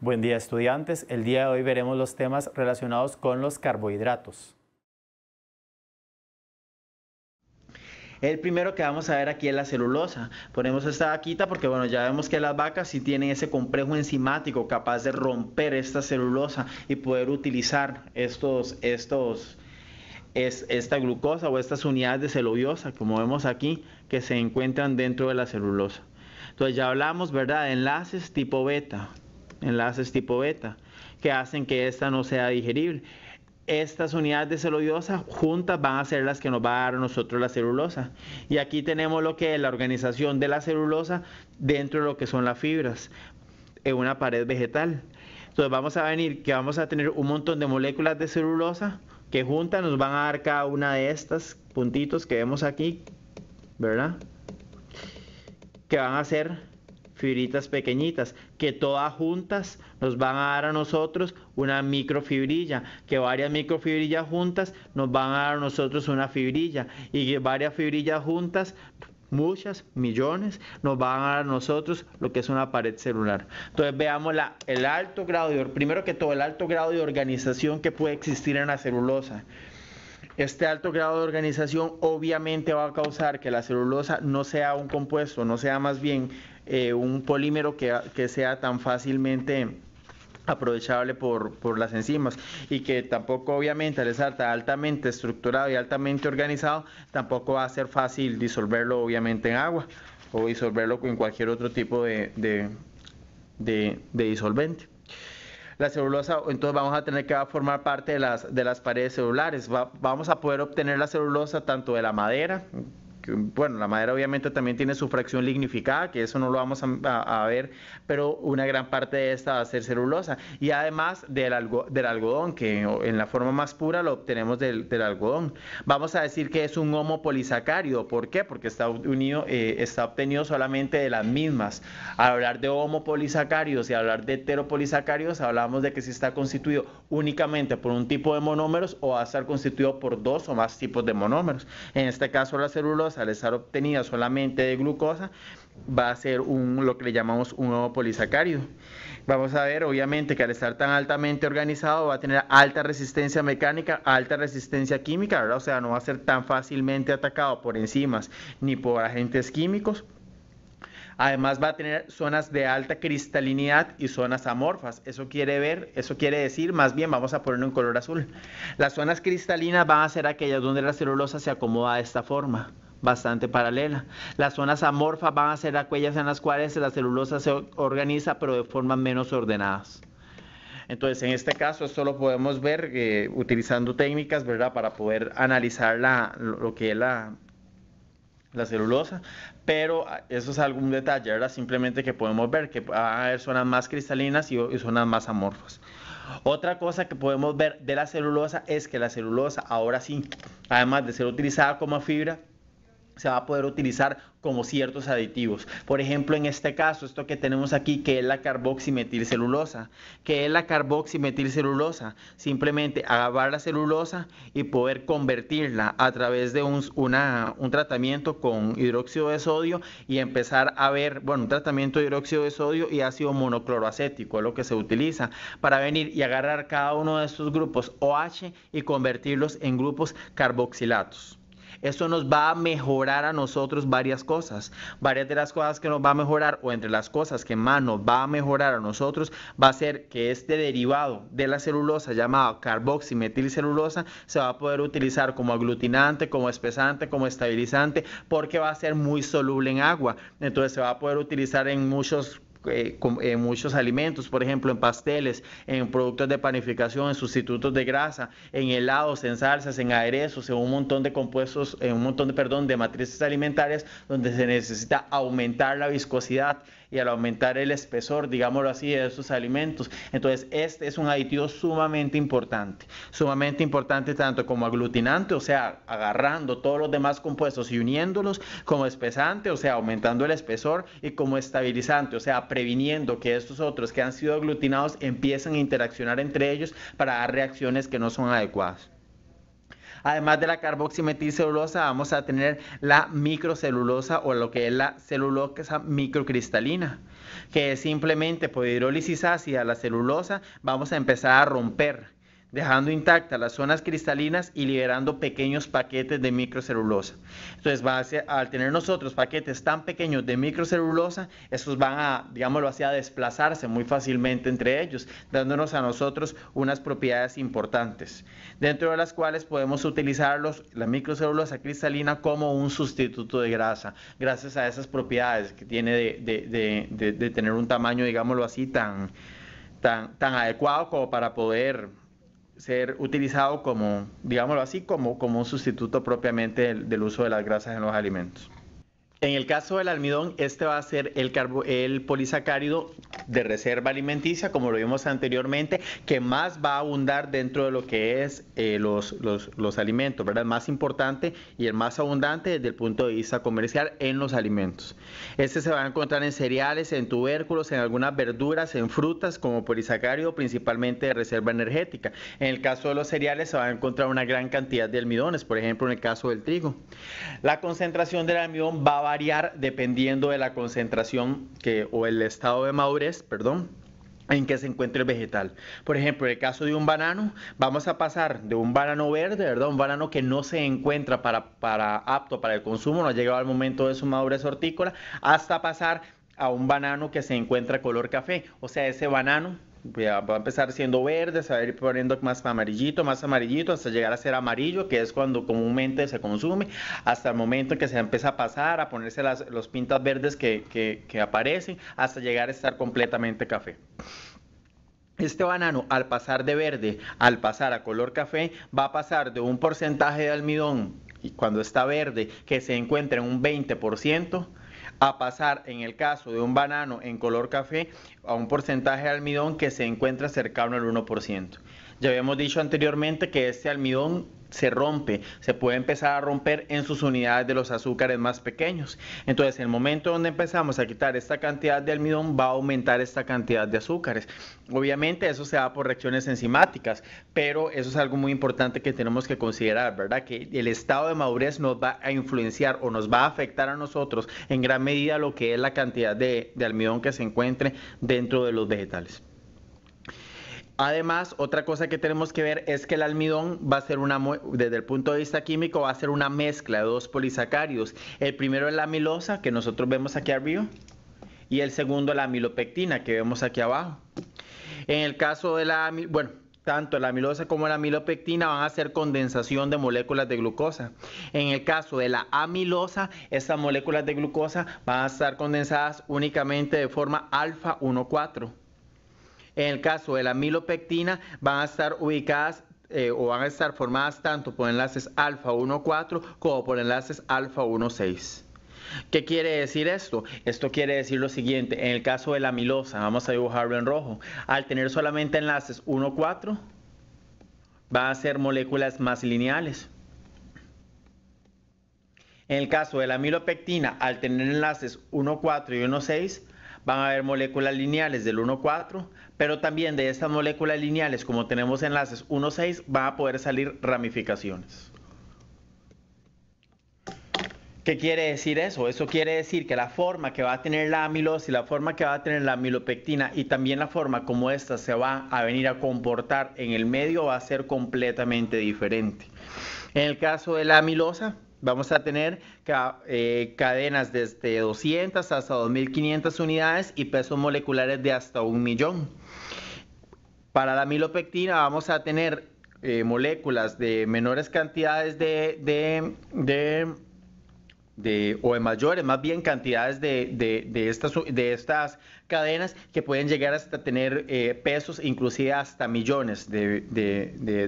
Buen día estudiantes, el día de hoy veremos los temas relacionados con los carbohidratos. El primero que vamos a ver aquí es la celulosa. Ponemos esta vaquita porque bueno, ya vemos que las vacas sí tienen ese complejo enzimático capaz de romper esta celulosa y poder utilizar estos, estos, esta glucosa o estas unidades de celulosa, como vemos aquí, que se encuentran dentro de la celulosa. Entonces ya hablamos, ¿verdad?, de enlaces tipo beta enlaces tipo beta, que hacen que esta no sea digerible. Estas unidades de celulosa juntas van a ser las que nos va a dar a nosotros la celulosa. Y aquí tenemos lo que es la organización de la celulosa dentro de lo que son las fibras en una pared vegetal. Entonces vamos a venir que vamos a tener un montón de moléculas de celulosa que juntas nos van a dar cada una de estas puntitos que vemos aquí, ¿verdad? Que van a ser fibritas pequeñitas, que todas juntas nos van a dar a nosotros una microfibrilla, que varias microfibrillas juntas nos van a dar a nosotros una fibrilla y que varias fibrillas juntas muchas, millones, nos van a dar a nosotros lo que es una pared celular. Entonces veamos la, el alto grado de, primero que todo, el alto grado de organización que puede existir en la celulosa. Este alto grado de organización obviamente va a causar que la celulosa no sea un compuesto, no sea más bien eh, un polímero que, que sea tan fácilmente aprovechable por, por, las enzimas y que tampoco obviamente al estar altamente estructurado y altamente organizado tampoco va a ser fácil disolverlo obviamente en agua o disolverlo con cualquier otro tipo de, de disolvente la celulosa, entonces vamos a tener que formar parte de las, de las paredes celulares. vamos a poder obtener la celulosa tanto de la madera, bueno, la madera obviamente también tiene su fracción lignificada, que eso no lo vamos a, ver, pero una gran parte de esta va a ser celulosa. Y además del, algodón, que en la forma más pura lo obtenemos del, algodón. Vamos a decir que es un homo ¿Por qué? Porque está, unido, eh, está obtenido solamente de las mismas. Al hablar de homo y hablar de heteropolisacáridos, hablamos de que si está constituido únicamente por un tipo de monómeros o va a estar constituido por dos o más tipos de monómeros. En este caso, la celulosa al estar obtenida solamente de glucosa, va a ser un, lo que le llamamos un nuevo polisacárido. Vamos a ver, obviamente, que al estar tan altamente organizado va a tener alta resistencia mecánica, alta resistencia química, ¿verdad? O sea, no va a ser tan fácilmente atacado por enzimas ni por agentes químicos. Además va a tener zonas de alta cristalinidad y zonas amorfas. Eso quiere ver, eso quiere decir, más bien vamos a ponerlo en color azul. Las zonas cristalinas van a ser aquellas donde la celulosa se acomoda de esta forma bastante paralela. Las zonas amorfas van a ser aquellas en las cuales la celulosa se organiza pero de formas menos ordenadas. Entonces, en este caso, esto lo podemos ver eh, utilizando técnicas, ¿verdad? Para poder analizar la, lo que es la, la celulosa, pero ah, eso es algún detalle, ¿verdad? Simplemente que podemos ver que van a haber zonas más cristalinas y zonas más amorfas. Otra cosa que podemos ver de la celulosa es que la celulosa, ahora sí, además de ser utilizada como fibra, se va a poder utilizar como ciertos aditivos. Por ejemplo, en este caso, esto que tenemos aquí, que es la carboximetilcelulosa. que es la carboximetilcelulosa? Simplemente agarrar la celulosa y poder convertirla a través de un, un tratamiento con hidróxido de sodio y empezar a ver, bueno, un tratamiento de hidróxido de sodio y ácido monocloroacético, es lo que se utiliza, para venir y agarrar cada uno de estos grupos OH y convertirlos en grupos carboxilatos. Eso nos va a mejorar a nosotros varias cosas. Varias de las cosas que nos va a mejorar, o entre las cosas que más nos va a mejorar a nosotros, va a ser que este derivado de la celulosa llamado carboximetilcelulosa se va a poder utilizar como aglutinante, como espesante, como estabilizante, porque va a ser muy soluble en agua. Entonces se va a poder utilizar en muchos en eh, eh, muchos alimentos, por ejemplo, en pasteles, en productos de panificación, en sustitutos de grasa, en helados, en salsas, en aderezos, en un montón de compuestos, en un montón de, perdón, de matrices alimentarias donde se necesita aumentar la viscosidad y al aumentar el espesor, digámoslo así, de esos alimentos. Entonces, este es un aditivo sumamente importante, sumamente importante tanto como aglutinante, o sea, agarrando todos los demás compuestos y uniéndolos, como espesante, o sea, aumentando el espesor y como estabilizante, o sea, previniendo que estos otros que han sido aglutinados empiezan a interaccionar entre ellos para dar reacciones que no son adecuadas. Además de la carboximetilcelulosa, vamos a tener la microcelulosa o lo que es la celulosa microcristalina, que es simplemente por hidrólisis ácida la celulosa, vamos a empezar a romper dejando intactas las zonas cristalinas y liberando pequeños paquetes de microcelulosa. Entonces, va al tener nosotros paquetes tan pequeños de microcelulosa, esos van a, digámoslo así, a desplazarse muy fácilmente entre ellos, dándonos a nosotros unas propiedades importantes, dentro de las cuales podemos utilizar la microcelulosa cristalina como un sustituto de grasa, gracias a esas propiedades que tiene de, de tener un tamaño, digámoslo así, tan, tan, tan adecuado como para poder ser utilizado como, digámoslo así, como, como un sustituto propiamente del uso de las grasas en los alimentos. En el caso del almidón, este va a ser el, polisacárido de reserva alimenticia, como lo vimos anteriormente, que más va a abundar dentro de lo que es eh, los, alimentos, ¿verdad? El más importante y el más abundante desde el punto de vista comercial en los alimentos. Este se va a encontrar en cereales, en tubérculos, en algunas verduras, en frutas, como polisacárido, principalmente de reserva energética. En el caso de los cereales, se va a encontrar una gran cantidad de almidones, por ejemplo, en el caso del trigo. La concentración del almidón va a variar dependiendo de la concentración que, o el estado de madurez, perdón, en que se encuentre el vegetal. Por ejemplo, en el caso de un banano, vamos a pasar de un banano verde, ¿verdad? Un banano que no se encuentra para, para apto para el consumo, no ha llegado al momento de su madurez hortícola, hasta pasar a un banano que se encuentra color café. O sea, ese banano va a empezar siendo verde, se va a ir poniendo más amarillito, más amarillito, hasta llegar a ser amarillo, que es cuando comúnmente se consume, hasta el momento en que se empieza a pasar, a ponerse las los pintas verdes que, que aparecen, hasta llegar a estar completamente café. Este banano, al pasar de verde, al pasar a color café, va a pasar de un porcentaje de almidón, y cuando está verde, que se encuentra en un 20%, a pasar en el caso de un banano en color café a un porcentaje de almidón que se encuentra cercano al 1%. Ya habíamos dicho anteriormente que este almidón se rompe, se puede empezar a romper en sus unidades de los azúcares más pequeños. Entonces, en el momento donde empezamos a quitar esta cantidad de almidón, va a aumentar esta cantidad de azúcares. Obviamente, eso se da por reacciones enzimáticas, pero eso es algo muy importante que tenemos que considerar, ¿verdad? Que el estado de madurez nos va a influenciar o nos va a afectar a nosotros en gran medida lo que es la cantidad de, de almidón que se encuentre dentro de los vegetales. Además, otra cosa que tenemos que ver es que el almidón va a ser una, desde el punto de vista químico, va a ser una mezcla de dos polisacáridos. El primero es la amilosa, que nosotros vemos aquí arriba, y el segundo la amilopectina, que vemos aquí abajo. En el caso de la, bueno, tanto la amilosa como la amilopectina van a ser condensación de moléculas de glucosa. En el caso de la amilosa, estas moléculas de glucosa van a estar condensadas únicamente de forma alfa 1-4. En el caso de la milopectina, van a estar ubicadas eh, o van a estar formadas tanto por enlaces alfa 1,4 como por enlaces alfa 1,6. ¿Qué quiere decir esto? Esto quiere decir lo siguiente, en el caso de la amilosa, vamos a dibujarlo en rojo, al tener solamente enlaces 1,4, van a ser moléculas más lineales. En el caso de la amilopectina, al tener enlaces 1,4 y 1,6, van a haber moléculas lineales del 1,4, pero también de estas moléculas lineales, como tenemos enlaces 1,6, van a poder salir ramificaciones. ¿Qué quiere decir eso? Eso quiere decir que la forma que va a tener la y la forma que va a tener la amilopectina y también la forma como ésta se va a venir a comportar en el medio va a ser completamente diferente. En el caso de la amilosa, Vamos a tener eh, cadenas desde 200 hasta 2.500 unidades y pesos moleculares de hasta un millón. Para la milopectina vamos a tener eh, moléculas de menores cantidades de, o de mayores, más bien cantidades de, estas, de estas cadenas que pueden llegar hasta tener eh, pesos, inclusive hasta millones de, de,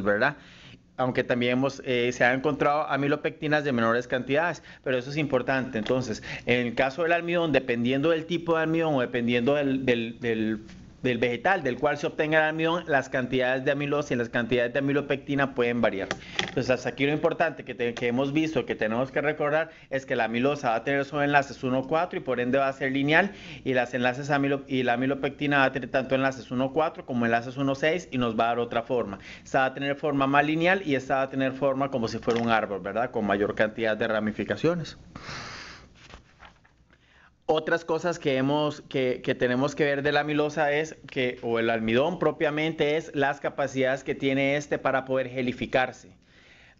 ¿verdad? aunque también hemos, eh, se han encontrado amilopectinas de menores cantidades, pero eso es importante. Entonces, en el caso del almidón, dependiendo del tipo de almidón o dependiendo del, del del vegetal del cual se obtenga el almidón, las cantidades de amilosa y las cantidades de amilopectina pueden variar. Entonces, hasta aquí lo importante que, hemos visto, que tenemos que recordar, es que la amilosa va a tener sus enlaces 1,4 y por ende va a ser lineal y, las enlaces amilo, y la amilopectina va a tener tanto enlaces 1,4 como enlaces 1,6 y nos va a dar otra forma. Esta va a tener forma más lineal y esta va a tener forma como si fuera un árbol, ¿verdad? Con mayor cantidad de ramificaciones. Otras cosas que, tenemos que ver de la amilosa es que, o el almidón propiamente, es las capacidades que tiene este para poder gelificarse.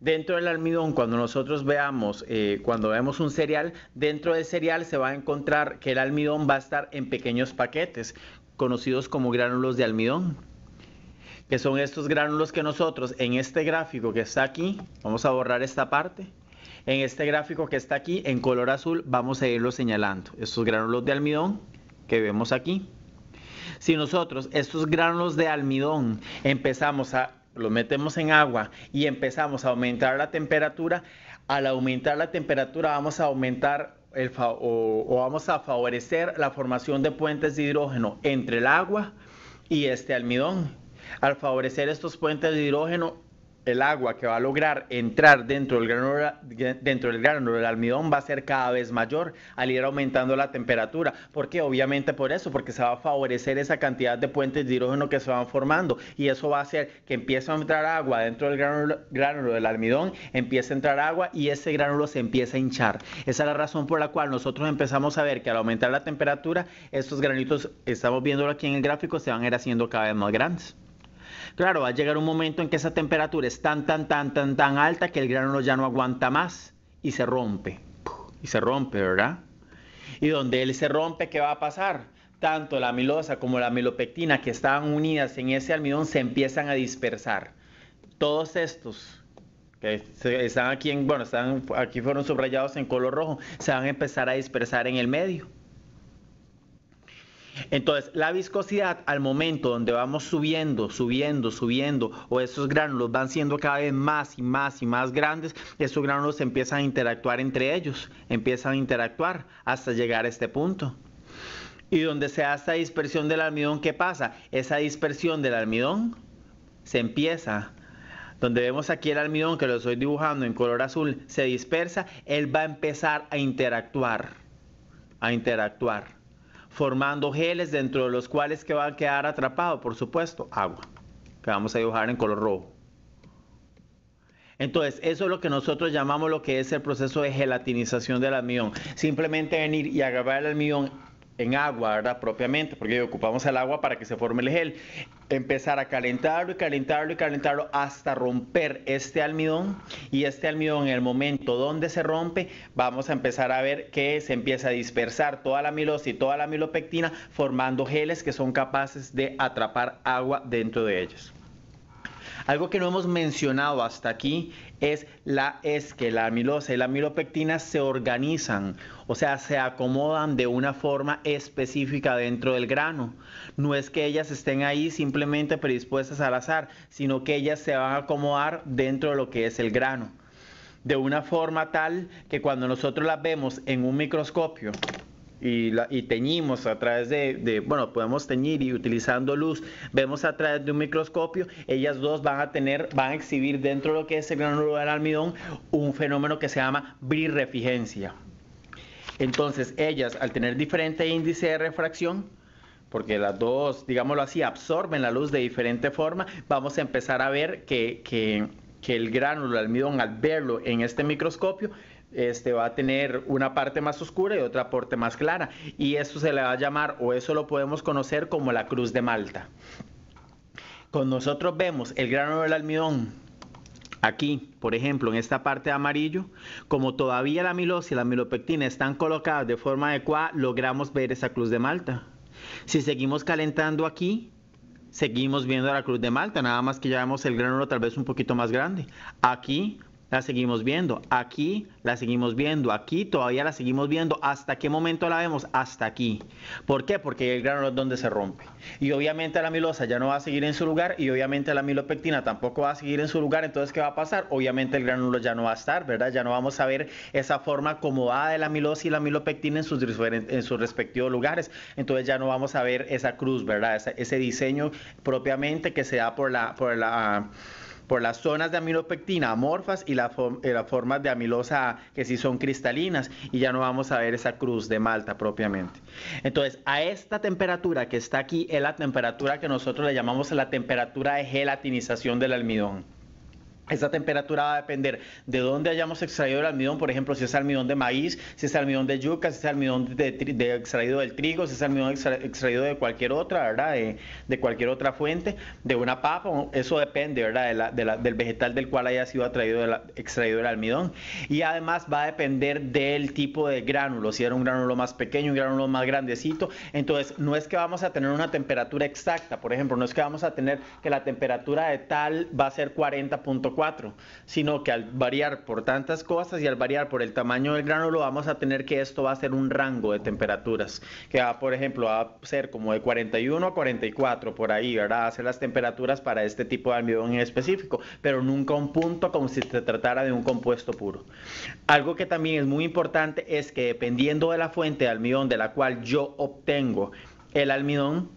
Dentro del almidón, cuando nosotros veamos, eh, cuando vemos un cereal, dentro del cereal se va a encontrar que el almidón va a estar en pequeños paquetes, conocidos como gránulos de almidón, que son estos gránulos que nosotros en este gráfico que está aquí, vamos a borrar esta parte, en este gráfico que está aquí, en color azul, vamos a irlo señalando. Estos gránulos de almidón que vemos aquí. Si nosotros estos gránulos de almidón empezamos a, los metemos en agua y empezamos a aumentar la temperatura, al aumentar la temperatura vamos a aumentar el, o vamos a favorecer la formación de puentes de hidrógeno entre el agua y este almidón. Al favorecer estos puentes de hidrógeno, el agua que va a lograr entrar dentro del grano, dentro del grano del almidón va a ser cada vez mayor al ir aumentando la temperatura. ¿Por qué? Obviamente por eso, porque se va a favorecer esa cantidad de puentes de hidrógeno que se van formando y eso va a hacer que empiece a entrar agua dentro del granulo, del almidón, empiece a entrar agua y ese granulo se empieza a hinchar. Esa es la razón por la cual nosotros empezamos a ver que al aumentar la temperatura, estos granitos, estamos viéndolo aquí en el gráfico, se van a ir haciendo cada vez más grandes. Claro, va a llegar un momento en que esa temperatura es tan, tan, tan, tan, tan alta que el grano ya no aguanta más y se rompe. Y se rompe, ¿verdad? Y donde él se rompe, ¿qué va a pasar? Tanto la amilosa como la amilopectina que estaban unidas en ese almidón se empiezan a dispersar. Todos estos que están aquí, en, bueno, están, aquí fueron subrayados en color rojo, se van a empezar a dispersar en el medio entonces, la viscosidad al momento donde vamos subiendo, subiendo, subiendo, o esos gránulos van siendo cada vez más y más y más grandes, esos gránulos empiezan a interactuar entre ellos, empiezan a interactuar hasta llegar a este punto. Y donde se hace esta dispersión del almidón, ¿qué pasa? Esa dispersión del almidón se empieza donde vemos aquí el almidón que lo estoy dibujando en color azul, se dispersa, él va a empezar a interactuar, a interactuar formando geles dentro de los cuales que va a quedar atrapado, por supuesto, agua, que vamos a dibujar en color rojo. Entonces, eso es lo que nosotros llamamos lo que es el proceso de gelatinización del almidón. Simplemente venir y agarrar el almidón en agua, ¿verdad? Propiamente, porque ocupamos el agua para que se forme el gel. Empezar a calentarlo y calentarlo y calentarlo hasta romper este almidón. Y este almidón, en el momento donde se rompe, vamos a empezar a ver que se empieza a dispersar toda la amilosa y toda la amilopectina, formando geles que son capaces de atrapar agua dentro de ellos. Algo que no hemos mencionado hasta aquí es la es que la amilosa y la amilopectina se organizan, o sea, se acomodan de una forma específica dentro del grano. No es que ellas estén ahí simplemente predispuestas al azar, sino que ellas se van a acomodar dentro de lo que es el grano. De una forma tal que cuando nosotros las vemos en un microscopio, y, la, teñimos a través de, bueno, podemos teñir y utilizando luz, vemos a través de un microscopio, ellas dos van a tener, van a exhibir dentro de lo que es el granulo del almidón un fenómeno que se llama birrefigencia. Entonces, ellas al tener diferente índice de refracción, porque las dos, digámoslo así, absorben la luz de diferente forma, vamos a empezar a ver que, que, el gránulo, de almidón, al verlo en este microscopio, este, va a tener una parte más oscura y otra parte más clara. Y eso se le va a llamar, o eso lo podemos conocer como la cruz de Malta. Con nosotros vemos el grano del almidón aquí, por ejemplo, en esta parte amarillo, como todavía la milosia y la milopectina están colocadas de forma adecuada, logramos ver esa cruz de Malta. Si seguimos calentando aquí, seguimos viendo la cruz de Malta, nada más que ya vemos el grano tal vez un poquito más grande. Aquí la seguimos viendo, aquí la seguimos viendo, aquí todavía la seguimos viendo, ¿hasta qué momento la vemos? Hasta aquí. ¿Por qué? Porque el granulo es donde se rompe. Y obviamente la amilosa ya no va a seguir en su lugar y obviamente la amilopectina tampoco va a seguir en su lugar, entonces ¿qué va a pasar? Obviamente el granulo ya no va a estar, ¿verdad? Ya no vamos a ver esa forma acomodada de la amilosa y la amilopectina en sus, en sus respectivos lugares, entonces ya no vamos a ver esa cruz, ¿verdad? ese diseño propiamente que se da por la... Por la por las zonas de amilopectina amorfas y las la formas de amilosa que sí son cristalinas, y ya no vamos a ver esa cruz de malta propiamente. Entonces, a esta temperatura que está aquí es la temperatura que nosotros le llamamos la temperatura de gelatinización del almidón. Esa temperatura va a depender de dónde hayamos extraído el almidón, por ejemplo, si es almidón de maíz, si es almidón de yuca, si es almidón de, extraído del trigo, si es almidón extraído de cualquier otra, ¿verdad? De, cualquier otra fuente, de una papa, eso depende, ¿verdad? del vegetal del cual haya sido extraído el almidón. Y además va a depender del tipo de gránulo, si era un gránulo más pequeño, un gránulo más grandecito. Entonces, no es que vamos a tener una temperatura exacta, por ejemplo, no es que vamos a tener que la temperatura de tal va a ser 40.4 4, sino que al variar por tantas cosas y al variar por el tamaño del grano lo vamos a tener que esto va a ser un rango de temperaturas, que va, por ejemplo, a ser como de 41 a 44 por ahí, ¿verdad? hacer las temperaturas para este tipo de almidón en específico, pero nunca un punto como si se tratara de un compuesto puro. Algo que también es muy importante es que dependiendo de la fuente de almidón de la cual yo obtengo el almidón,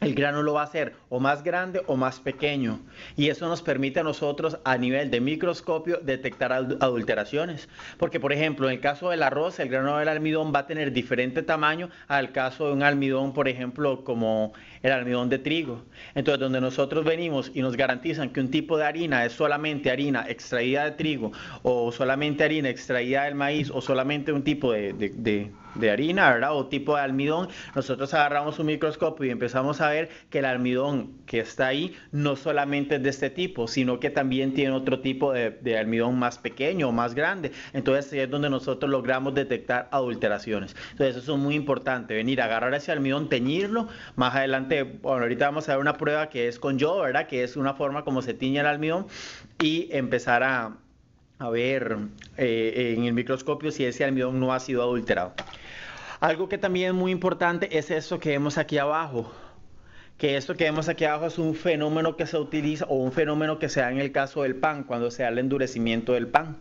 el grano lo va a ser o más grande o más pequeño. Y eso nos permite a nosotros a nivel de microscopio detectar adulteraciones. Porque por ejemplo, en el caso del arroz, el grano del almidón va a tener diferente tamaño al caso de un almidón, por ejemplo, como el almidón de trigo. Entonces, donde nosotros venimos y nos garantizan que un tipo de harina es solamente harina extraída de trigo o solamente harina extraída del maíz o solamente un tipo de, harina, ¿verdad? O tipo de almidón, nosotros agarramos un microscopio y empezamos a ver que el almidón que está ahí no solamente es de este tipo, sino que también tiene otro tipo de, almidón más pequeño o más grande. Entonces ahí es donde nosotros logramos detectar adulteraciones. Entonces eso es muy importante, venir a agarrar ese almidón, teñirlo. Más adelante, bueno, ahorita vamos a ver una prueba que es con yo, ¿verdad? Que es una forma como se tiñe el almidón y empezar a, ver eh, en el microscopio si ese almidón no ha sido adulterado. Algo que también es muy importante es eso que vemos aquí abajo, que esto que vemos aquí abajo es un fenómeno que se utiliza o un fenómeno que se da en el caso del pan, cuando se da el endurecimiento del pan.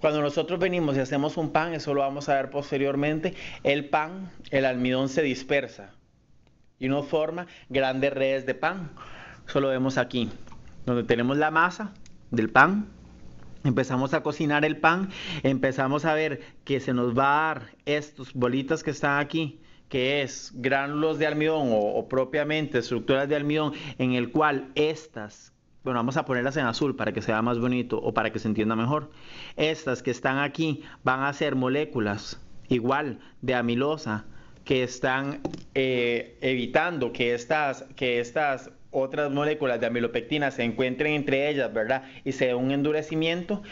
Cuando nosotros venimos y hacemos un pan, eso lo vamos a ver posteriormente, el pan, el almidón se dispersa y no forma grandes redes de pan. Eso lo vemos aquí, donde tenemos la masa del pan, empezamos a cocinar el pan, empezamos a ver que se nos va a dar estos bolitas que están aquí, que es gránulos de almidón o, propiamente estructuras de almidón, en el cual estas, bueno, vamos a ponerlas en azul para que sea más bonito o para que se entienda mejor, estas que están aquí van a ser moléculas igual de amilosa que están eh, evitando que estas, que estas otras moléculas de amilopectina se encuentren entre ellas, ¿verdad? Y se un endurecimiento.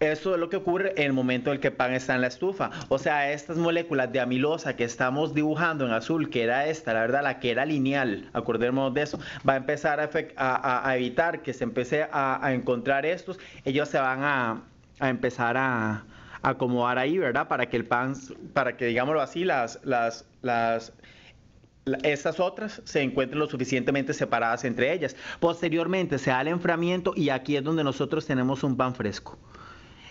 Eso es lo que ocurre en el momento en que el pan está en la estufa. O sea, estas moléculas de amilosa que estamos dibujando en azul, que era esta, la verdad, la que era lineal, acordémonos de eso, va a empezar a, evitar que se empiece a, encontrar estos. Ellos se van a, empezar a acomodar ahí, ¿verdad? Para que el pan, para que digámoslo así, las, estas otras se encuentren lo suficientemente separadas entre ellas. Posteriormente se da el enfriamiento y aquí es donde nosotros tenemos un pan fresco.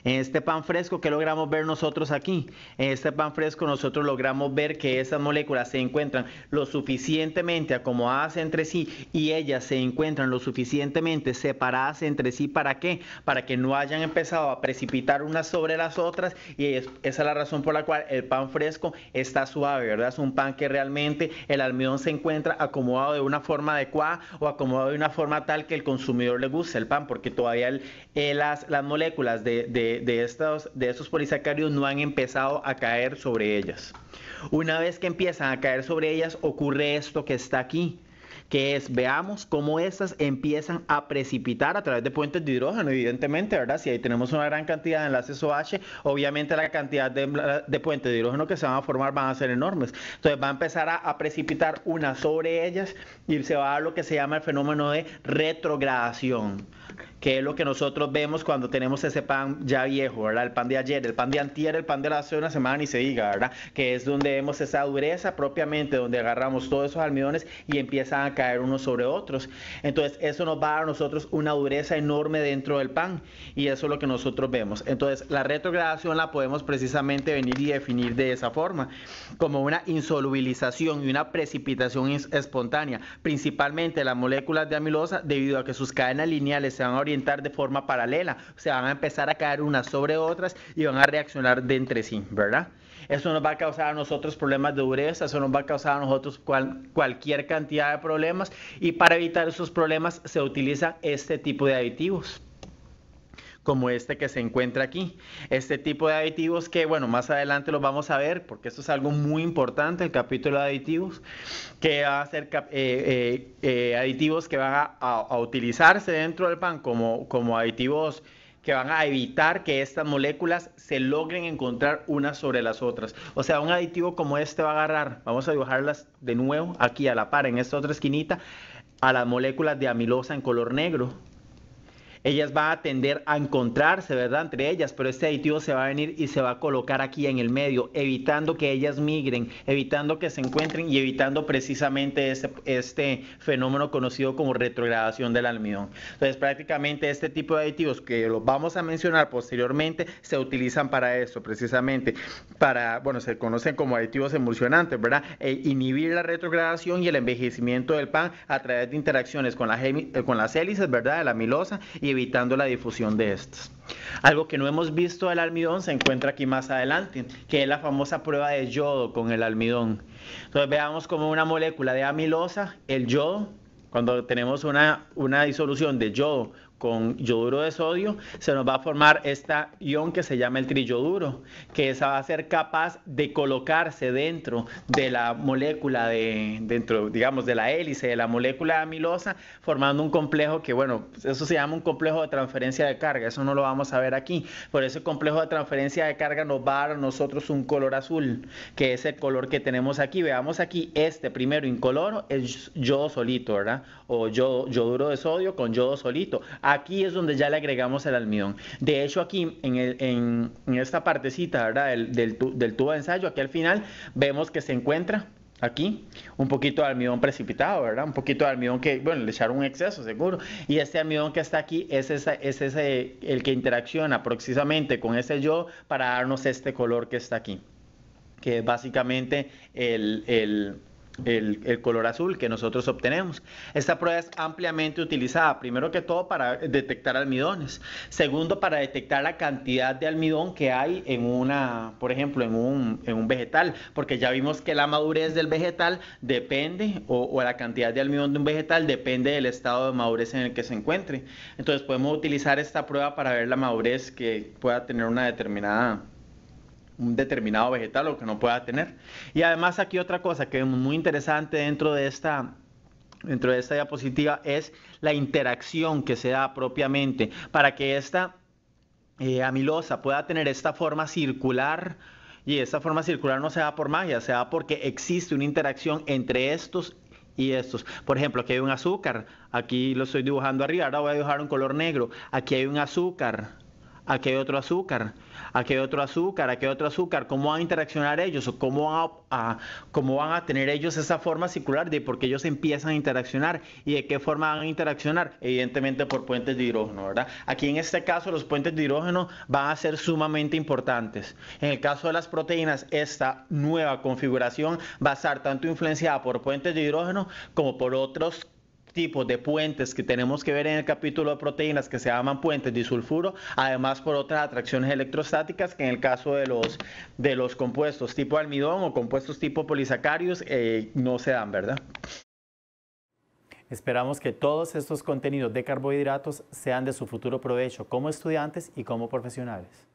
En Este pan fresco que logramos ver nosotros aquí, En este pan fresco nosotros logramos ver que esas moléculas se encuentran lo suficientemente acomodadas entre sí y ellas se encuentran lo suficientemente separadas entre sí para qué? Para que no hayan empezado a precipitar unas sobre las otras y esa es la razón por la cual el pan fresco está suave, ¿verdad? Es un pan que realmente el almidón se encuentra acomodado de una forma adecuada o acomodado de una forma tal que el consumidor le guste el pan porque todavía eh, las, moléculas de de, estos, polisacarios no han empezado a caer sobre ellas. Una vez que empiezan a caer sobre ellas, ocurre esto que está aquí que es veamos cómo estas empiezan a precipitar a través de puentes de hidrógeno, evidentemente, ¿verdad? Si ahí tenemos una gran cantidad de enlaces OH, obviamente la cantidad de, puentes de hidrógeno que se van a formar van a ser enormes. Entonces va a empezar a, precipitar una sobre ellas y se va a dar lo que se llama el fenómeno de retrogradación que es lo que nosotros vemos cuando tenemos ese pan ya viejo, ¿verdad? El pan de ayer, el pan de antier, el pan de la hace una semana y se diga, ¿verdad? Que es donde vemos esa dureza propiamente, donde agarramos todos esos almidones y empiezan a caer caer unos sobre otros. Entonces eso nos va a dar nosotros una dureza enorme dentro del pan y eso es lo que nosotros vemos. Entonces la retrogradación la podemos precisamente venir y definir de esa forma, como una insolubilización y una precipitación espontánea, principalmente las moléculas de amilosa debido a que sus cadenas lineales se van a orientar de forma paralela, se van a empezar a caer unas sobre otras y van a reaccionar de entre sí, ¿verdad? eso nos va a causar a nosotros problemas de dureza, eso nos va a causar a nosotros cualquier cantidad de problemas y para evitar esos problemas se utiliza este tipo de aditivos como este que se encuentra aquí. Este tipo de aditivos que, bueno, más adelante los vamos a ver, porque esto es algo muy importante, el capítulo de aditivos, que va a ser eh, eh, eh, aditivos que van a, utilizarse dentro del pan como, como aditivos que van a evitar que estas moléculas se logren encontrar unas sobre las otras. O sea, un aditivo como este va a agarrar, vamos a dibujarlas de nuevo aquí a la par, en esta otra esquinita, a las moléculas de amilosa en color negro ellas va a tender a encontrarse, ¿verdad? Entre ellas, pero este aditivo se va a venir y se va a colocar aquí en el medio, evitando que ellas migren, evitando que se encuentren y evitando precisamente este, este fenómeno conocido como retrogradación del almidón. Entonces, prácticamente este tipo de aditivos que los vamos a mencionar posteriormente se utilizan para eso, precisamente, para, bueno, se conocen como aditivos emulsionantes, ¿verdad? E inhibir la retrogradación y el envejecimiento del pan a través de interacciones con, la, eh, con las hélices, ¿verdad? De la milosa y evitando la difusión de estas. Algo que no hemos visto del almidón se encuentra aquí más adelante, que es la famosa prueba de yodo con el almidón. Entonces veamos como una molécula de amilosa, el yodo, cuando tenemos una, una disolución de yodo con yoduro de sodio, se nos va a formar esta ion que se llama el trilloduro que esa va a ser capaz de colocarse dentro de la molécula, de, dentro, digamos, de la hélice de la molécula amilosa, formando un complejo que, bueno, eso se llama un complejo de transferencia de carga, eso no lo vamos a ver aquí, pero ese complejo de transferencia de carga nos va a dar a nosotros un color azul, que es el color que tenemos aquí. Veamos aquí, este primero incoloro es yodo solito, ¿verdad? O yoduro de sodio con yodo solito. Aquí es donde ya le agregamos el almidón. De hecho, aquí en, esta partecita Del, tubo de ensayo, aquí al final, vemos que se encuentra aquí un poquito de almidón precipitado, ¿verdad? Un poquito de almidón que, bueno, le echaron un exceso, seguro. Y este almidón que está aquí es, ese, el que interacciona precisamente con ese yo para darnos este color que está aquí, que es básicamente el el, color azul que nosotros obtenemos. Esta prueba es ampliamente utilizada, primero que todo para detectar almidones, segundo para detectar la cantidad de almidón que hay en una, por ejemplo, en un, vegetal, porque ya vimos que la madurez del vegetal depende, o, o la cantidad de almidón de un vegetal depende del estado de madurez en el que se encuentre. Entonces podemos utilizar esta prueba para ver la madurez que pueda tener una determinada un determinado vegetal o que no pueda tener. Y además aquí otra cosa que es muy interesante dentro de esta dentro de esta diapositiva es la interacción que se da propiamente para que esta eh, amilosa pueda tener esta forma circular y esta forma circular no se da por magia, se da porque existe una interacción entre estos y estos. Por ejemplo, aquí hay un azúcar, aquí lo estoy dibujando arriba, ahora voy a dibujar un color negro, aquí hay un azúcar, aquí hay otro azúcar, aquí hay otro azúcar, aquí hay otro azúcar, cómo van a interaccionar ellos o cómo van a, cómo van a tener ellos esa forma circular de por qué ellos empiezan a interaccionar y de qué forma van a interaccionar, evidentemente por puentes de hidrógeno, ¿verdad? Aquí en este caso los puentes de hidrógeno van a ser sumamente importantes. En el caso de las proteínas, esta nueva configuración va a estar tanto influenciada por puentes de hidrógeno como por otros tipos de puentes que tenemos que ver en el capítulo de proteínas que se llaman puentes disulfuro, además por otras atracciones electrostáticas que en el caso de los, compuestos tipo almidón o compuestos tipo polisacarios eh, no se dan, ¿verdad? Esperamos que todos estos contenidos de carbohidratos sean de su futuro provecho como estudiantes y como profesionales.